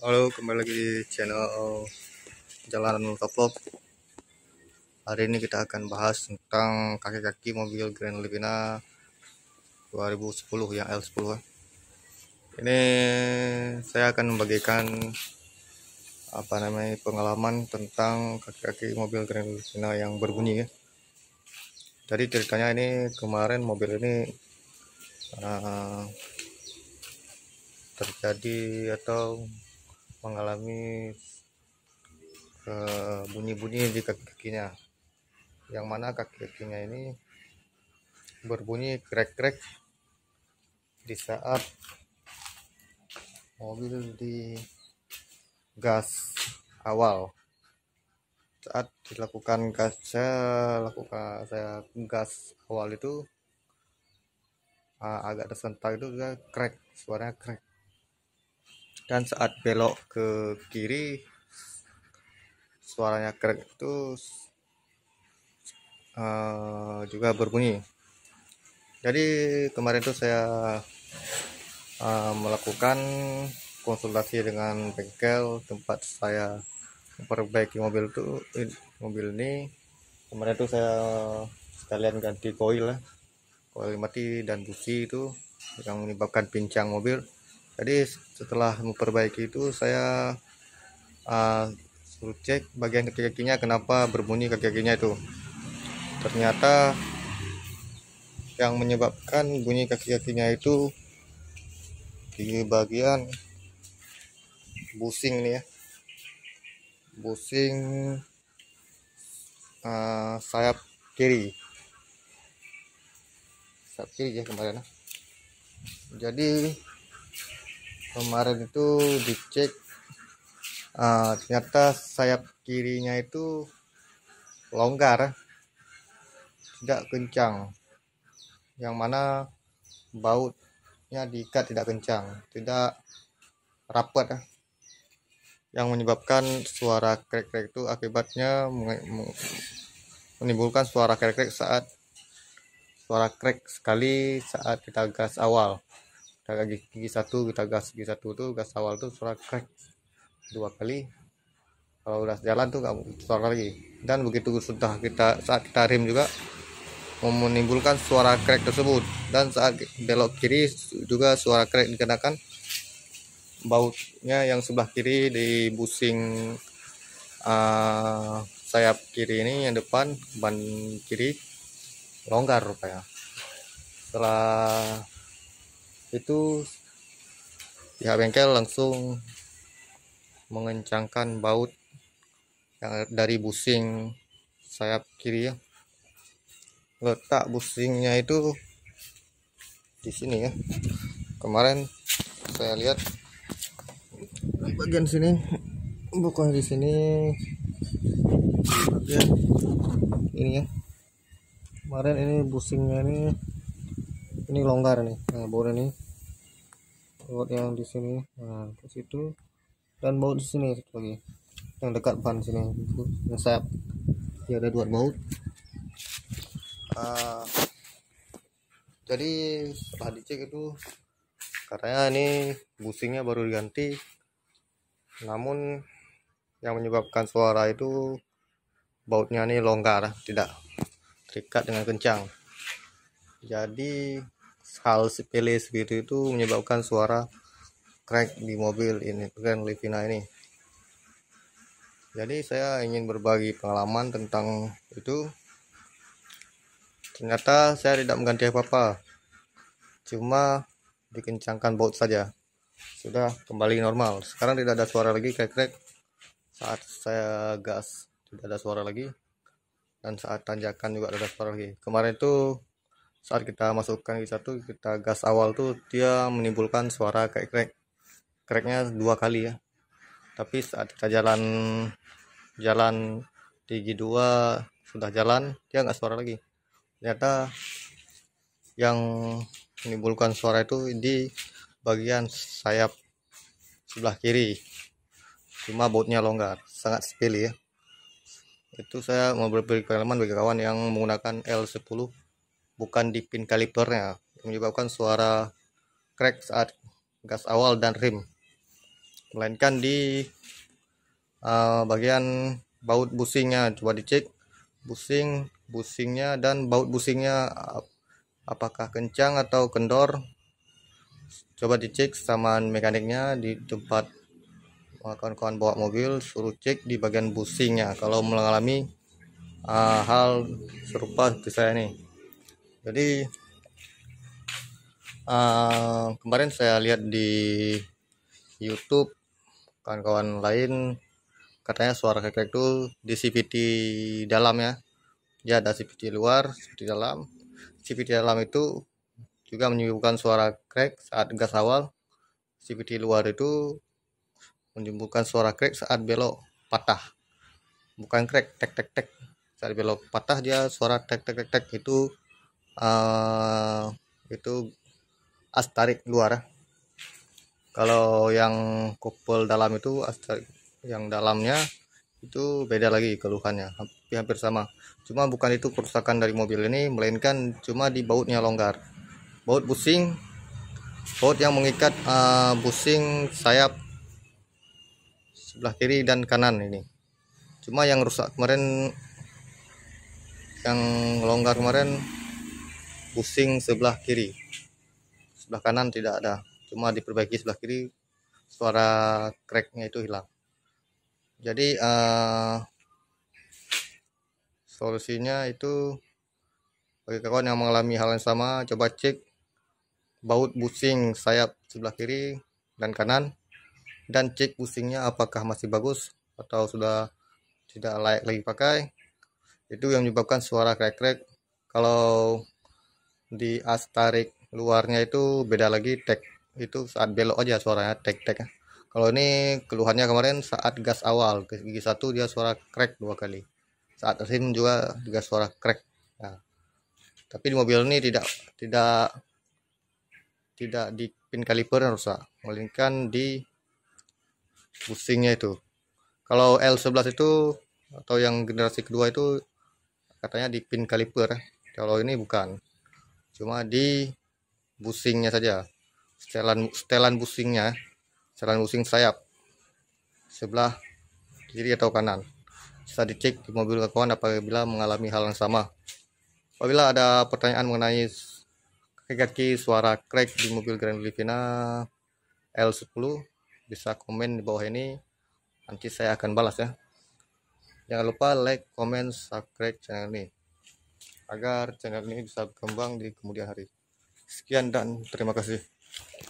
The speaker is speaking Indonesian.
Halo, kembali lagi di channel Jalanan Vlog. Hari ini kita akan bahas tentang kaki-kaki mobil Grand Livina 2010 yang L10. Eh. Ini saya akan membagikan apa namanya pengalaman tentang kaki-kaki mobil Grand Livina yang berbunyi ya. Jadi ceritanya ini kemarin mobil ini uh, terjadi atau mengalami eh, bunyi-bunyi di kaki kakinya yang mana kaki kakinya ini berbunyi krek-krek di saat mobil di gas awal saat dilakukan gas saya lakukan saya gas awal itu ah, agak tersentak itu juga krek, suaranya krek dan saat belok ke kiri suaranya krek itu uh, juga berbunyi jadi kemarin itu saya uh, melakukan konsultasi dengan bengkel tempat saya memperbaiki mobil itu, mobil ini kemarin itu saya sekalian ganti koil lah koil mati dan busi itu yang menyebabkan pincang mobil jadi setelah memperbaiki itu saya uh, suruh cek bagian kaki-kakinya kenapa berbunyi kaki-kakinya itu. Ternyata yang menyebabkan bunyi kaki-kakinya itu di bagian busing nih ya busing uh, sayap kiri sayap kiri ya kemarin jadi kemarin itu dicek uh, ternyata sayap kirinya itu longgar tidak kencang yang mana bautnya diikat tidak kencang tidak rapat yang menyebabkan suara krek-krek itu akibatnya menimbulkan suara krek-krek saat suara krek sekali saat kita gas awal kita gigi, gigi satu kita gas gigi satu tuh gas awal tuh suara crack dua kali kalau udah jalan tuh nggak suara lagi dan begitu sudah kita saat kita rem juga menimbulkan suara crack tersebut dan saat belok kiri juga suara crack dikenakan bautnya yang sebelah kiri di busing uh, sayap kiri ini yang depan ban kiri longgar rupanya setelah itu pihak bengkel langsung mengencangkan baut yang dari busing sayap kiri ya letak busingnya itu di sini ya kemarin saya lihat bagian sini bukan di sini bagian ini ya kemarin ini busingnya ini ini longgar nih nah, bau ini baut yang di sini nah ke situ dan baut di sini satu lagi yang dekat ban sini yang sayap dia ada dua baut uh, ah, jadi setelah dicek itu katanya ini busingnya baru diganti namun yang menyebabkan suara itu bautnya ini longgar tidak terikat dengan kencang jadi hal sepele seperti gitu itu menyebabkan suara crack di mobil ini keren Livina ini jadi saya ingin berbagi pengalaman tentang itu ternyata saya tidak mengganti apa-apa cuma dikencangkan baut saja sudah kembali normal sekarang tidak ada suara lagi kayak crack saat saya gas tidak ada suara lagi dan saat tanjakan juga tidak ada suara lagi kemarin itu saat kita masukkan ke satu kita gas awal tuh dia menimbulkan suara kayak krek kreknya dua kali ya tapi saat kita jalan jalan di G2 sudah jalan dia nggak suara lagi ternyata yang menimbulkan suara itu di bagian sayap sebelah kiri cuma bautnya longgar sangat sepele ya itu saya mau berbagi pengalaman bagi kawan yang menggunakan L10 bukan di pin kalipernya menyebabkan suara crack saat gas awal dan rim melainkan di uh, bagian baut busingnya coba dicek busing busingnya dan baut busingnya apakah kencang atau kendor coba dicek sama mekaniknya di tempat kawan-kawan bawa mobil suruh cek di bagian busingnya kalau mengalami uh, hal serupa seperti saya nih jadi uh, kemarin saya lihat di YouTube kawan-kawan lain katanya suara kekek itu di CVT dalam ya ya ada CVT luar CVT dalam CVT dalam itu juga menyebabkan suara crack saat gas awal CVT luar itu menyebutkan suara crack saat belok patah bukan crack tek tek tek saat belok patah dia suara tek tek tek tek itu uh, itu as luar ya. kalau yang couple dalam itu as yang dalamnya itu beda lagi keluhannya hampir, hampir sama cuma bukan itu kerusakan dari mobil ini melainkan cuma di bautnya longgar baut busing baut yang mengikat uh, busing sayap sebelah kiri dan kanan ini cuma yang rusak kemarin yang longgar kemarin pusing sebelah kiri sebelah kanan tidak ada cuma diperbaiki sebelah kiri suara cracknya itu hilang jadi uh, solusinya itu bagi kawan yang mengalami hal yang sama coba cek baut busing sayap sebelah kiri dan kanan dan cek busingnya apakah masih bagus atau sudah tidak layak lagi pakai itu yang menyebabkan suara krek-krek kalau di astarik luarnya itu beda lagi tek itu saat belok aja suaranya tek tek kalau ini keluhannya kemarin saat gas awal gigi satu dia suara crack dua kali saat mesin juga juga suara crack nah, tapi di mobil ini tidak tidak tidak di pin kaliper yang rusak melainkan di pusingnya itu kalau L11 itu atau yang generasi kedua itu katanya di pin kaliper kalau ini bukan cuma di busingnya saja setelan setelan busingnya setelan busing sayap sebelah kiri atau kanan bisa dicek di mobil kawan apabila mengalami hal yang sama apabila ada pertanyaan mengenai kaki-kaki suara crack di mobil Grand Livina L10 bisa komen di bawah ini nanti saya akan balas ya jangan lupa like, comment, subscribe channel ini agar channel ini bisa berkembang di kemudian hari. Sekian dan terima kasih.